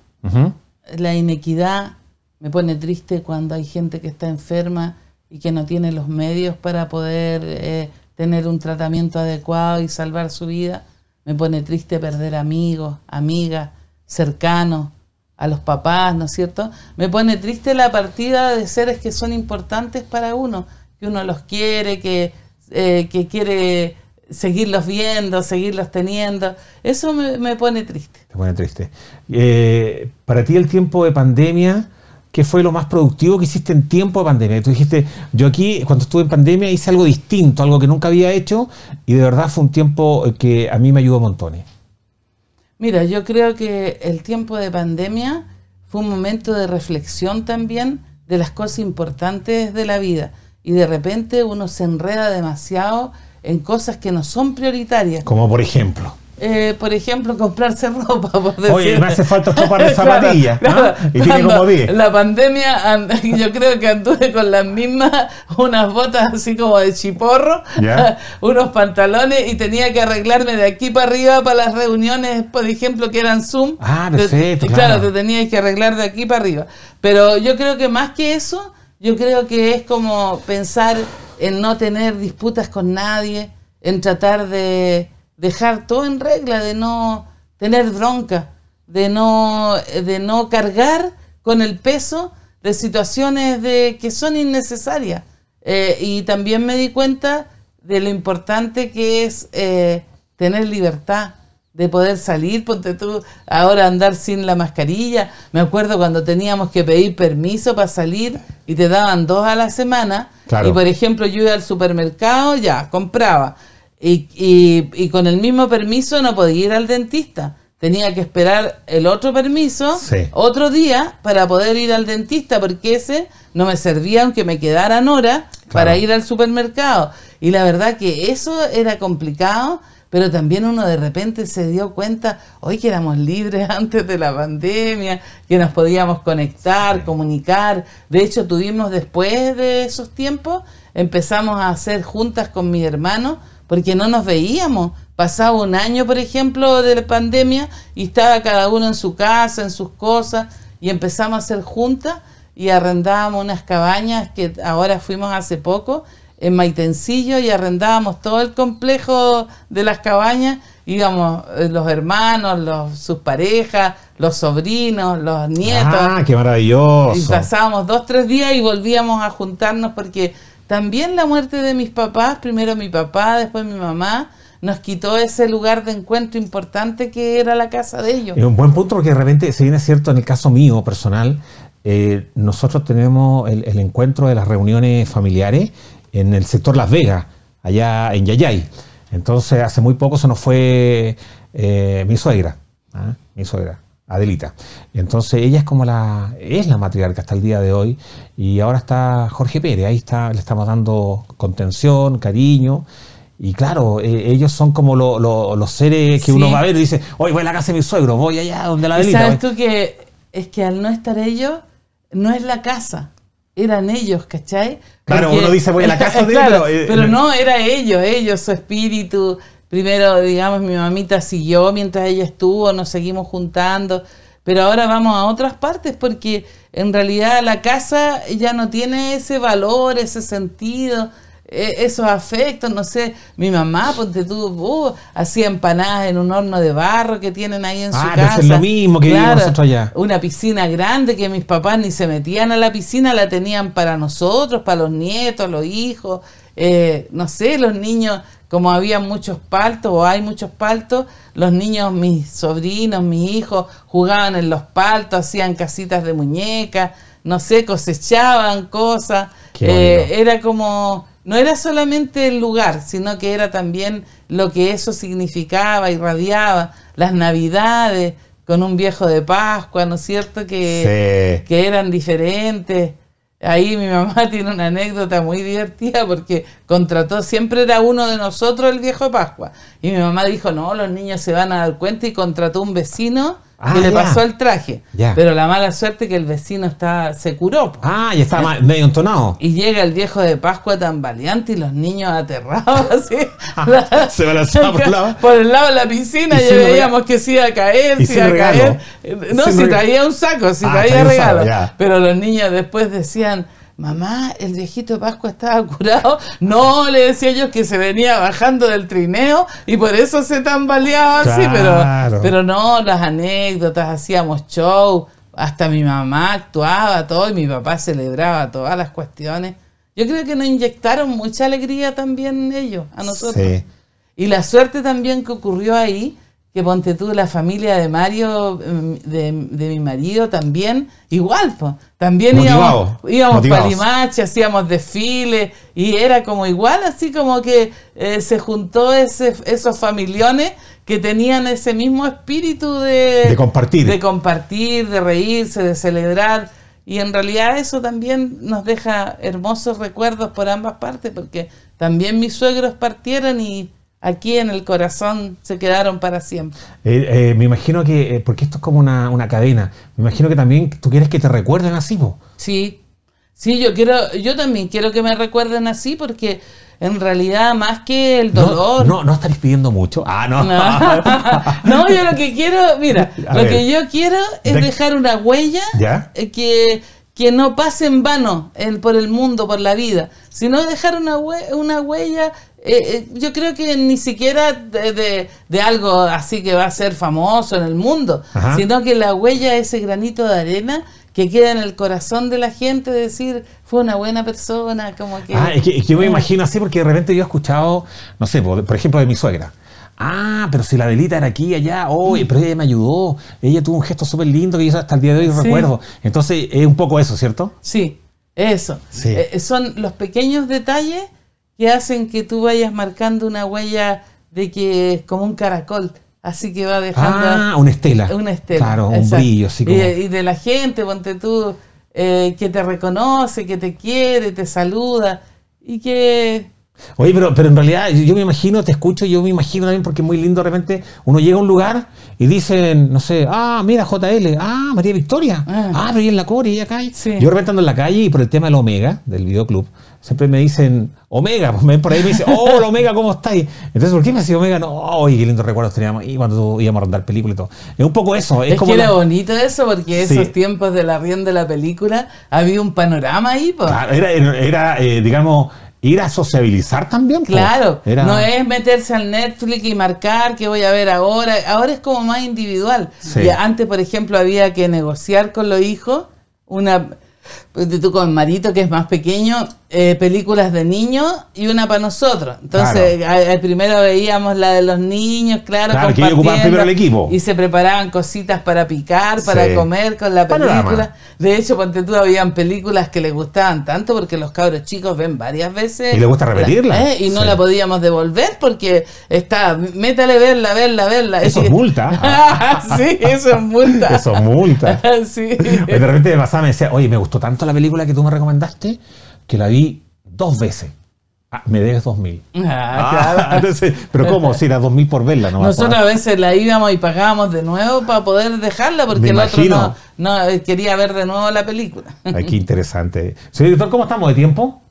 la inequidad, me pone triste cuando hay gente que está enferma y que no tiene los medios para poder eh, tener un tratamiento adecuado y salvar su vida. Me pone triste perder amigos, amigas Cercano a los papás, ¿no es cierto? Me pone triste la partida de seres que son importantes para uno, que uno los quiere, que, eh, quiere seguirlos viendo, seguirlos teniendo. Eso me, pone triste.
Te pone triste. Eh, para ti el tiempo de pandemia... ¿Qué fue lo más productivo que hiciste en tiempo de pandemia? Tú dijiste, yo aquí, cuando estuve en pandemia, hice algo distinto, algo que nunca había hecho, y de verdad fue un tiempo que a mí me ayudó montones.
Mira, yo creo que el tiempo de pandemia fue un momento de reflexión también de las cosas importantes de la vida y de repente uno se enreda demasiado en cosas que no son prioritarias.
Como por ejemplo.
Eh, por ejemplo, comprarse ropa. Por decir. Oye, me hace falta un de zapatillas. Y tiene como 10. La pandemia, yo creo que anduve con las mismas, unas botas así como de chiporro, unos pantalones y tenía que arreglarme de aquí para arriba para las reuniones, por ejemplo, que eran Zoom. Ah, claro. claro, te tenías que arreglar de aquí para arriba. Pero yo creo que más que eso, yo creo que es como pensar en no tener disputas con nadie, en tratar de dejar todo en regla, de no tener bronca, de no, de no cargar con el peso de situaciones de, que son innecesarias. Eh, y también me di cuenta de lo importante que es eh, tener libertad, de poder salir, ponte tú, ahora andar sin la mascarilla. Me acuerdo cuando teníamos que pedir permiso para salir y te daban dos a la semana. Y por ejemplo, yo iba al supermercado, ya, compraba. Y, con el mismo permiso no podía ir al dentista. Tenía que esperar el otro permiso, otro día, para poder ir al dentista, porque ese no me servía aunque me quedaran horas para ir al supermercado. Y la verdad que eso era complicado, pero también uno de repente se dio cuenta, hoy que éramos libres antes de la pandemia, que nos podíamos conectar, comunicar. De hecho, tuvimos después de esos tiempos, empezamos a hacer juntas con mi hermano porque no nos veíamos. Pasaba un año, por ejemplo, de la pandemia y estaba cada uno en su casa, en sus cosas, y empezamos a hacer juntas y arrendábamos unas cabañas que ahora fuimos hace poco en Maitencillo y arrendábamos todo el complejo de las cabañas, íbamos eh, los hermanos, sus parejas, los sobrinos, los nietos. ¡Ah, qué
maravilloso! Y pasábamos
dos, tres días y volvíamos a juntarnos porque también la muerte de mis papás, primero mi papá, después mi mamá, nos quitó ese lugar de encuentro importante que era la casa de ellos. y un
buen punto porque realmente repente, si bien es cierto en el caso mío personal, eh, nosotros tenemos el, encuentro de las reuniones familiares en el sector Las Vegas, allá en Yayay. Entonces, hace muy poco se nos fue eh, mi suegra. ¿ah? Mi suegra. Adelita. Entonces ella es como la, es la matriarca hasta el día de hoy y ahora está Jorge Pérez, ahí está, le estamos dando contención, cariño. Y claro, e, ellos son como los seres que uno va a ver y dice, hoy voy a la casa de mi suegro, voy allá donde la Adelita. ¿Sabes
tú que es que al no estar ellos, no es la casa, eran ellos, ¿cachai?
Claro, uno dice voy a la casa de Pero, eh, pero eh, no,
era ellos, ellos, su espíritu, primero, digamos, mi mamita siguió mientras ella estuvo, nos seguimos juntando, pero ahora vamos a otras partes porque en realidad la casa ya no tiene ese valor, ese sentido, e, esos afectos, no sé, mi mamá, ponte tú, uh, hacía empanadas en un horno de barro que tienen ahí en su ah, casa. Es lo mismo que nosotros allá. Una piscina grande que mis papás ni se metían a la piscina, la tenían para nosotros, para los nietos, los hijos, eh, no sé, los niños como había muchos paltos o hay muchos paltos, los niños, mis sobrinos, mis hijos, jugaban en los paltos, hacían casitas de muñecas, no sé, cosechaban cosas. Eh, era como, no era solamente el lugar, sino que era también lo que eso significaba irradiaba. las navidades con un viejo de Pascua, ¿no es cierto? Que, que eran diferentes. Ahí mi mamá tiene una anécdota muy divertida porque contrató, siempre era uno de nosotros el viejo Pascua. Y mi mamá dijo, no, los niños se van a dar cuenta y contrató un vecino y le ah, pasó el traje. Pero la mala suerte que el vecino está, se curó. Ah, y está
medio entonado.
Y llega el viejo de Pascua tan valiente y los niños aterrados así.
se por, lado.
por el lado de la piscina y, veíamos que se iba a caer, se iba a caer. No, si traía un saco, si ah, traía, pero los niños después decían mamá, el viejito de Pascua estaba curado. No, le decía yo que se venía bajando del trineo y por eso se tambaleaba así, pero, pero no, las anécdotas, hacíamos show, hasta mi mamá actuaba todo y mi papá celebraba todas las cuestiones. Yo creo que nos inyectaron mucha alegría también ellos, a nosotros. Y la suerte también que ocurrió ahí que ponte tú la familia de Mario, em, de, mi marido también, igual, pues, también íbamos, íbamos para hacíamos desfiles y era como igual, así como que eh, se juntó ese, esos familiones que tenían ese mismo espíritu de, de, compartir. de compartir, de reírse, de celebrar. Y en realidad eso también nos deja hermosos recuerdos por ambas partes, porque también mis suegros partieron y aquí en el corazón se quedaron para siempre.
Eh, eh, me imagino que, eh, porque esto es como una, cadena, me imagino que también tú quieres que te recuerden así, ¿no?
Sí, sí, yo quiero, yo también quiero que me recuerden así porque en realidad más que el dolor. No, no,
estaréis pidiendo mucho. Ah, no.
No, yo lo que quiero, mira, lo que yo quiero es dejar una huella que que no pase en vano por el mundo, por la vida, sino dejar una, una huella, eh, eh, yo creo que ni siquiera de, algo así que va a ser famoso en el mundo, sino que la huella, ese granito de arena, que queda en el corazón de la gente, decir, fue una buena persona, como que... Ah, es que, yo me imagino
así, porque de repente yo he escuchado, no sé, por ejemplo, de mi suegra. Ah, pero si la delita era aquí allá, oye, pero ella me ayudó, ella tuvo un gesto súper lindo que yo hasta el día de hoy recuerdo. Entonces, es un poco eso, ¿cierto? Sí, eso. Eh,
eh, son los pequeños detalles que hacen que tú vayas marcando una huella de que es como un caracol. Así que va dejando. Ah, una estela. Una estela. Claro, un brillo, sí. y, de la gente, ponte tú, eh, que te reconoce, que te quiere, te saluda
y que Oye, pero, en realidad yo me imagino, te escucho, yo me imagino también porque es muy lindo de repente uno llega a un lugar y dicen, no sé, ah, mira JL, ah, María Victoria, ah, ah pero ella en la core, y acá. Yo de en la calle y por el tema del Omega, del videoclub, siempre me dicen, Omega, pues por ahí me dicen, oh, hola Omega, ¿cómo estáis? Entonces, ¿por qué me decís Omega? No, oye, qué lindos recuerdos teníamos y cuando íbamos a rondar películas y todo. Es un poco eso. Es, como que era bonito
eso porque esos tiempos de la rienda de la película había un panorama ahí. Pues. era,
era eh, digamos, ir a sociabilizar también. Claro, no
es meterse al Netflix y marcar qué voy a ver ahora. Ahora es como más individual. antes, por ejemplo, había que negociar con los hijos una pues, tú con Marito, que es más pequeño, eh, películas de niños y una para nosotros. Entonces, al primero veíamos la de los niños, claro, claro que primero el equipo. Y se preparaban cositas para picar, para comer con la película. De hecho, ponte tú, habían películas que le gustaban tanto porque los cabros chicos ven varias veces. Y les gusta repetirla. ¿eh? Y no la podíamos devolver porque está, métale verla, verla, verla. Eso es
multa.
sí, eso es multa.
eso es multa.
De repente
me pasaba y me decía, oye, me gustó tanto la película que tú me recomendaste que la vi dos veces. Ah. me debes dos mil
ah, ah, pero ¿cómo? Si
era dos mil por verla, ¿no? Nosotros a
veces la íbamos y pagábamos de nuevo para poder dejarla porque el otro no, eh, quería ver de nuevo la película.
Ay, qué interesante. Señor director, ¿cómo estamos de tiempo?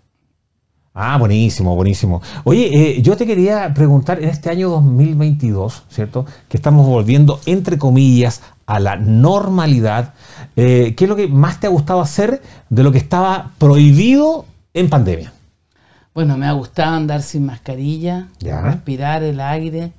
Ah, buenísimo, buenísimo. Oye, eh, yo te quería preguntar en este año 2022, ¿cierto? Que estamos volviendo, entre comillas, a la normalidad. Eh, ¿qué es lo que más te ha gustado hacer de lo que estaba prohibido en pandemia?
Bueno, me ha gustado andar sin mascarilla, respirar el aire,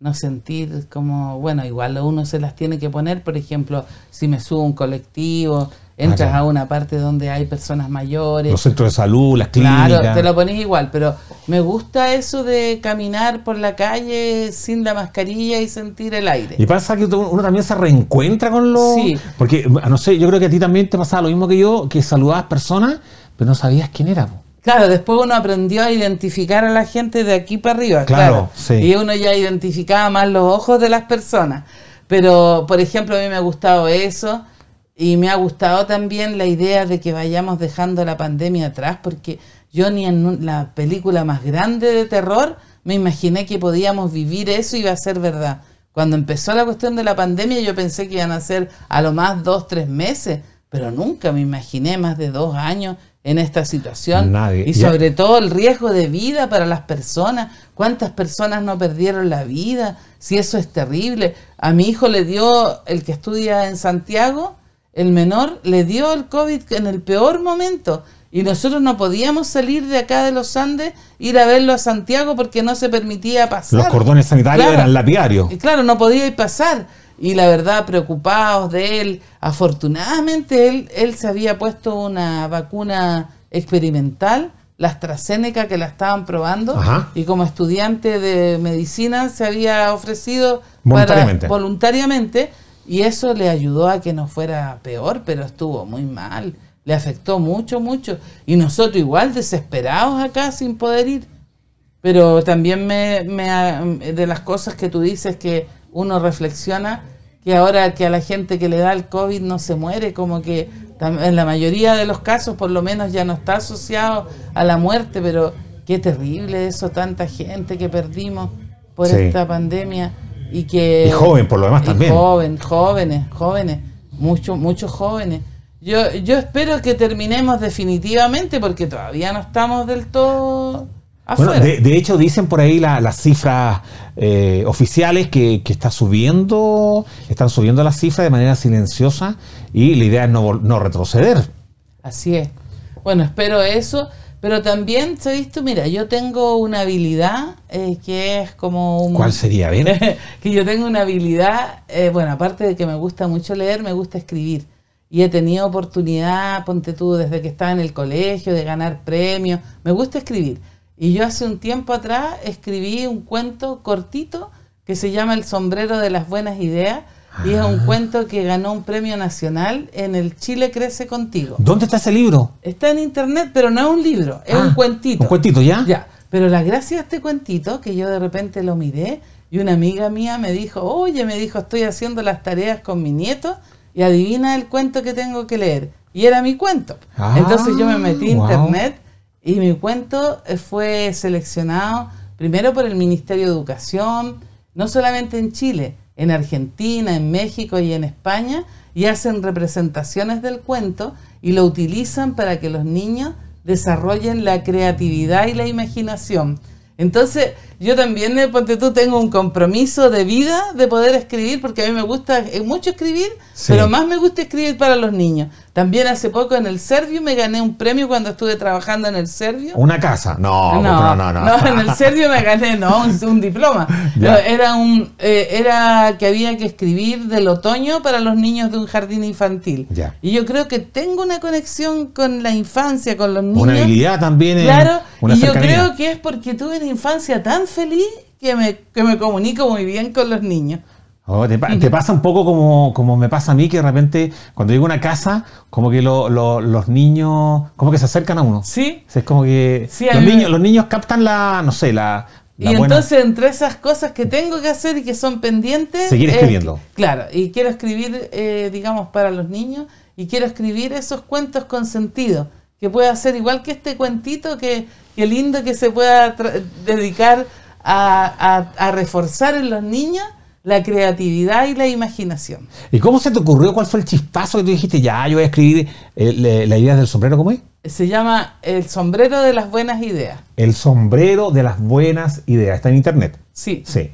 no sentir como, bueno, igual uno se las tiene que poner, por ejemplo, si me subo a un colectivo, entras a una parte donde hay personas mayores. Los centros
de salud, las clínicas. Claro, te lo
pones igual, pero me gusta eso de caminar por la calle sin la mascarilla y sentir el aire.
Y pasa que uno también se reencuentra con los... Sí. Porque, no sé, yo creo que a ti también te pasaba lo mismo que yo, que saludabas personas, pero no sabías quién era.
Claro, después uno aprendió a identificar a la gente de aquí para arriba, claro. claro. Sí. Y uno ya identificaba más los ojos de las personas. Pero, por ejemplo, a mí me ha gustado eso. Y me ha gustado también la idea de que vayamos dejando la pandemia atrás, porque yo ni en la película más grande de terror me imaginé que podíamos vivir eso y iba a ser verdad. Cuando empezó la cuestión de la pandemia yo pensé que iban a ser a lo más dos, tres meses, pero nunca me imaginé más de dos años en esta situación. Nadie. Y sobre todo el riesgo de vida para las personas. ¿Cuántas personas no perdieron la vida? Si eso es terrible. A mi hijo le dio, el que estudia en Santiago, el menor le dio el COVID en el peor momento y nosotros no podíamos salir de acá de los Andes, ir a verlo a Santiago porque no se permitía pasar. Los cordones sanitarios eran lapidarios. claro, no podía ir pasar. Y la verdad, preocupados de él, afortunadamente él, él se había puesto una vacuna experimental la AstraZeneca que la estaban probando y como estudiante de medicina se había ofrecido Para, voluntariamente y eso le ayudó a que no fuera peor, pero estuvo muy mal. Le afectó mucho, mucho. Y nosotros igual desesperados acá sin poder ir. Pero también me, eh, de las cosas que tú dices que uno reflexiona, que ahora que a la gente que le da el COVID no se muere, como que en la mayoría de los casos por lo menos ya no está asociado a la muerte, pero qué terrible eso, tanta gente que perdimos por esta pandemia. Y que... joven, por lo demás también. Joven, jóvenes, jóvenes, muchos, muchos jóvenes. Yo, yo espero que terminemos definitivamente porque todavía no estamos del todo... Bueno, de,
hecho dicen por ahí las cifras eh, oficiales que, que, está subiendo, están subiendo las cifras de manera silenciosa y la idea es no, no retroceder.
Así es. Bueno, espero eso. Pero también, ¿sabes tú? Mira, yo tengo una habilidad eh, que es como un... ¿Cuál sería? Bien. que yo tengo una habilidad, eh, bueno, aparte de que me gusta mucho leer, me gusta escribir. Y he tenido oportunidad, ponte tú, desde que estaba en el colegio, de ganar premios. Me gusta escribir. Y yo hace un tiempo atrás escribí un cuento cortito que se llama El sombrero de las buenas ideas y es un cuento que ganó un premio nacional en el Chile Crece Contigo. ¿Dónde
está ese libro?
Está en internet, pero no es un libro, es ah, un cuentito. ¿Un cuentito ya? Ya. Pero la gracia de este cuentito, que yo de repente lo miré, y una amiga mía me dijo, oye, me dijo, estoy haciendo las tareas con mi nieto, y adivina el cuento que tengo que leer. Y era mi cuento. Ah, Entonces yo me metí a internet y mi cuento eh, fue seleccionado primero por el Ministerio de Educación, no solamente en Chile, en Argentina, en México y en España, y hacen representaciones del cuento y lo utilizan para que los niños desarrollen la creatividad y la imaginación. Entonces, yo también, eh, ponte tú, tengo un compromiso de vida de poder escribir, porque a mí me gusta eh, mucho escribir, pero más me gusta escribir para los niños. También hace poco en el Servio me gané un premio cuando estuve trabajando en el Servio. ¿Una
casa? No, no, no. No, no en el
Servio me gané, no, un, diploma. era, un, eh, era que había que escribir del otoño para los niños de un jardín infantil. Y yo creo que tengo una conexión con la infancia, con los niños. Una habilidad
también. Claro, y yo creo
que es porque tuve una infancia tan feliz que me, que me comunico muy bien con los niños.
Oh, te, pasa un poco como, como, me pasa a mí, que de repente cuando llego a una casa, como que los niños, como que se acercan a uno. Sí. es como que los, niños, los niños captan la, no sé, la... y entonces
entre esas cosas que tengo que hacer y que son pendientes... Seguir escribiendo. claro, y quiero escribir, eh, digamos, para los niños y quiero escribir esos cuentos con sentido que pueda ser igual que este cuentito, que, que lindo que se pueda dedicar a, reforzar en los niños la creatividad y la imaginación.
¿Y cómo se te ocurrió? ¿Cuál fue el chispazo que tú dijiste? Ya, yo voy a escribir eh, la idea del sombrero, ¿cómo es?
Se llama El sombrero de las buenas ideas.
El sombrero de las buenas ideas. Está en internet. Sí. Sí.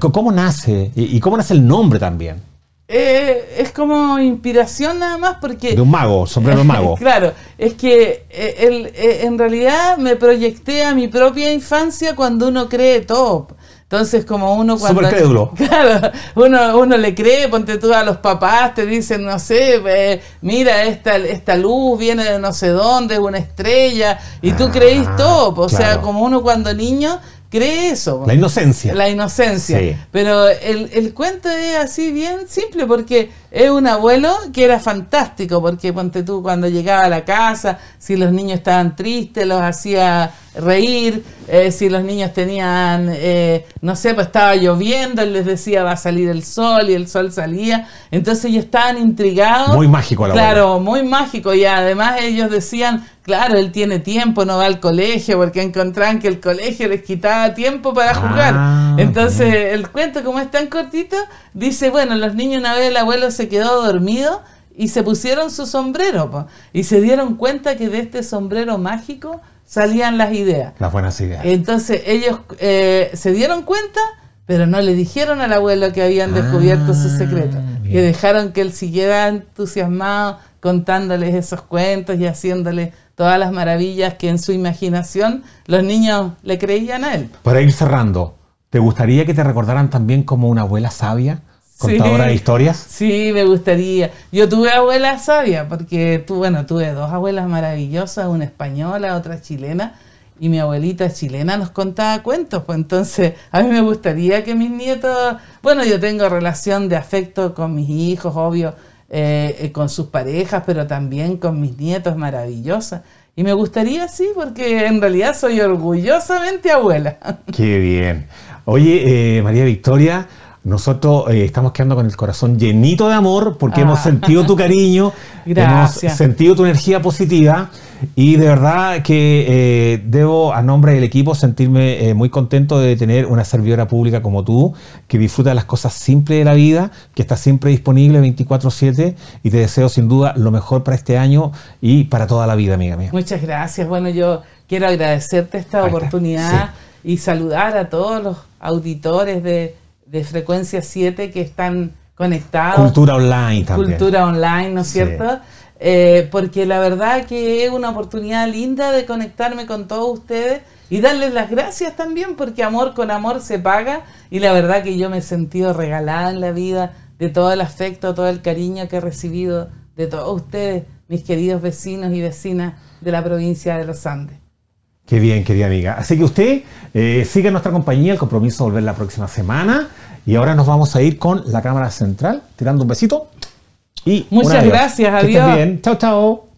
¿Cómo nace? ¿Y cómo nace el nombre también?
Eh, es como inspiración nada más porque... De un mago,
sombrero mago.
claro, es que eh, el, eh, en realidad me proyecté a mi propia infancia cuando uno cree top. Entonces, como uno cuando. Súper crédulo. Claro, uno, le cree, ponte tú a los papás, te dicen, no sé, mira, esta, esta luz viene de no sé dónde, una estrella, y tú ah, creís todo. O sea, como uno cuando niño cree eso. La inocencia. La inocencia. Pero el, el cuento es así bien simple porque es un abuelo que era fantástico, porque ponte tú cuando llegaba a la casa, si los niños estaban tristes, los hacía reír, eh, si los niños tenían, eh, no sé, pues estaba lloviendo, él les decía va a salir el sol y el sol salía, entonces ellos estaban intrigados. Muy mágico la Claro, muy mágico y además ellos decían, claro, él tiene tiempo, no va al colegio, porque encontraban que el colegio les quitaba tiempo para jugar. Ah, entonces el cuento, como es tan cortito, dice, bueno, los niños una vez el abuelo se quedó dormido y se pusieron su sombrero y se dieron cuenta que de este sombrero mágico salían las ideas.
Las buenas ideas.
Entonces ellos eh, se dieron cuenta, pero no le dijeron al abuelo que habían descubierto su ah, secreto, que dejaron que él siguiera entusiasmado contándoles esos cuentos y haciéndole todas las maravillas que en su imaginación los niños le creían a él.
Para ir cerrando, ¿te gustaría que te recordaran también como una abuela sabia? contadora de historias.
Sí, me gustaría. Yo tuve abuela sabia, porque tú, bueno, tuve dos abuelas maravillosas, una española, otra chilena, y mi abuelita chilena nos contaba cuentos, pues entonces a mí me gustaría que mis nietos, bueno, yo tengo relación de afecto con mis hijos, obvio, eh, eh, con sus parejas, pero también con mis nietos, maravillosas Y me gustaría, sí, porque en realidad soy orgullosamente abuela.
Qué bien. Oye, eh, María Victoria, nosotros eh, estamos quedando con el corazón llenito de amor porque hemos ah. sentido tu cariño, hemos sentido tu energía positiva y de verdad que eh, debo a nombre del equipo sentirme eh, muy contento de tener una servidora pública como tú que disfruta las cosas simples de la vida, que está siempre disponible 24/7 y te deseo sin duda lo mejor para este año y para toda la vida, amiga mía.
Muchas gracias. Bueno, yo quiero agradecerte esta oportunidad y saludar a todos los auditores de de frecuencia 7 que están conectados. Cultura
online también. Cultura
online, ¿no es cierto? Eh, porque la verdad que es una oportunidad linda de conectarme con todos ustedes y darles las gracias también, porque amor con amor se paga y la verdad que yo me he sentido regalada en la vida de todo el afecto, todo el cariño que he recibido de todos ustedes, mis queridos vecinos y vecinas de la provincia de los Andes.
Qué bien, querida amiga. Así que usted sigue eh, siga nuestra compañía, el compromiso de volver la próxima semana. Y ahora nos vamos a ir con la cámara central, tirando un besito. Y Muchas gracias, adiós. Que bien. Chao, chao.